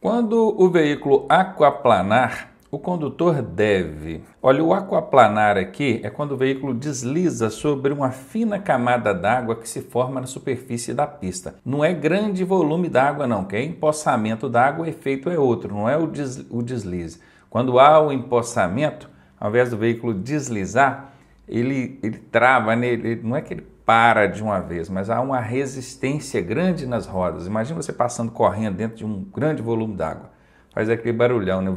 Quando o veículo aquaplanar, o condutor deve. Olha, o aquaplanar aqui é quando o veículo desliza sobre uma fina camada d'água que se forma na superfície da pista. Não é grande volume d'água, não, que é empossamento d'água, o efeito é outro, não é o, deslize. Quando há o empossamento, ao invés do veículo deslizar, ele, ele trava, né? ele, não é que ele para de uma vez, mas há uma resistência grande nas rodas. Imagina você passando correndo dentro de um grande volume d'água. Faz aquele barulhão, né?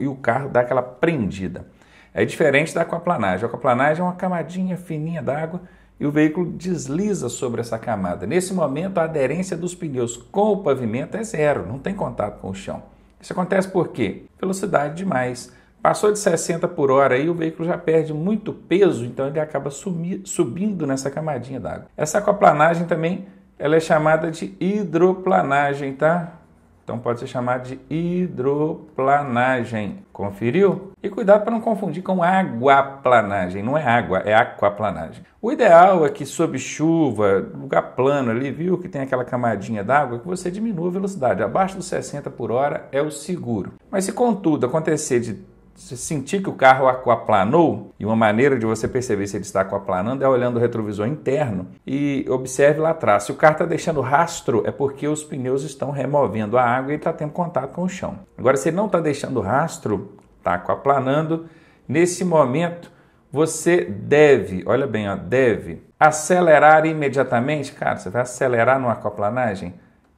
E o carro dá aquela prendida. É diferente da aquaplanagem. A aquaplanagem é uma camadinha fininha d'água e o veículo desliza sobre essa camada. Nesse momento, a aderência dos pneus com o pavimento é zero, não tem contato com o chão. Isso acontece por quê? Velocidade demais Passou de 60 por hora aí, o veículo já perde muito peso, então ele acaba sumir, subindo nessa camadinha d'água. Essa aquaplanagem também ela é chamada de hidroplanagem, tá? Então pode ser chamada de hidroplanagem. Conferiu? E cuidado para não confundir com aquaplanagem. Não é água, é aquaplanagem. O ideal é que sob chuva, lugar plano ali, viu, que tem aquela camadinha d'água, que você diminua a velocidade. Abaixo dos 60 por hora é o seguro. Mas se contudo acontecer de você sentir que o carro aquaplanou, e uma maneira de você perceber se ele está aquaplanando é olhando o retrovisor interno e observe lá atrás. Se o carro está deixando rastro, é porque os pneus estão removendo a água e está tendo contato com o chão. Agora, se ele não está deixando rastro, está aquaplanando, nesse momento você deve, olha bem, ó, deve acelerar imediatamente. Cara, você vai acelerar numa aquaplanagem?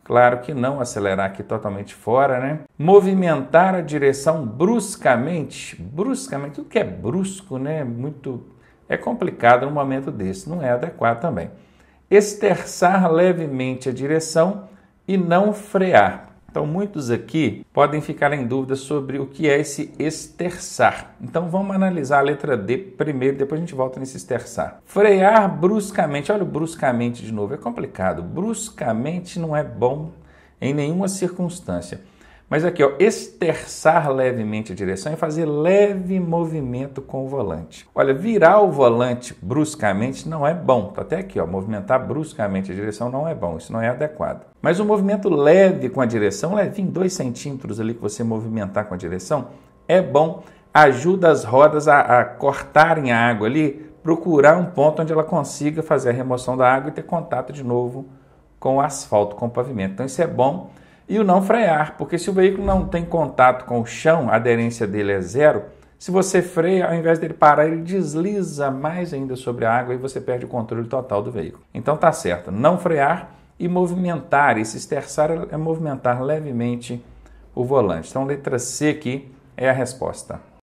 Claro que não, acelerar aqui totalmente fora, né? Movimentar a direção bruscamente, bruscamente, tudo que é brusco, né? Muito é complicado no momento desse, não é adequado também. Esterçar levemente a direção e não frear. Então, muitos aqui podem ficar em dúvida sobre o que é esse esterçar. Então, vamos analisar a letra D primeiro, depois a gente volta nesse esterçar. Frear bruscamente. Olha o bruscamente de novo, é complicado. Bruscamente não é bom em nenhuma circunstância. Mas aqui, ó, esterçar levemente a direção e fazer leve movimento com o volante. Olha, virar o volante bruscamente não é bom. Tá até aqui, ó, movimentar bruscamente a direção não é bom, isso não é adequado. Mas o um movimento leve com a direção, levinho, dois centímetros ali que você movimentar com a direção, é bom. Ajuda as rodas a, a cortarem a água ali, procurar um ponto onde ela consiga fazer a remoção da água e ter contato de novo com o asfalto, com o pavimento. Então isso é bom e o não frear, porque se o veículo não tem contato com o chão, a aderência dele é zero. Se você freia, ao invés dele parar, ele desliza mais ainda sobre a água e você perde o controle total do veículo. Então tá certo, não frear e movimentar. E se esterçar é movimentar levemente o volante. Então letra C aqui é a resposta.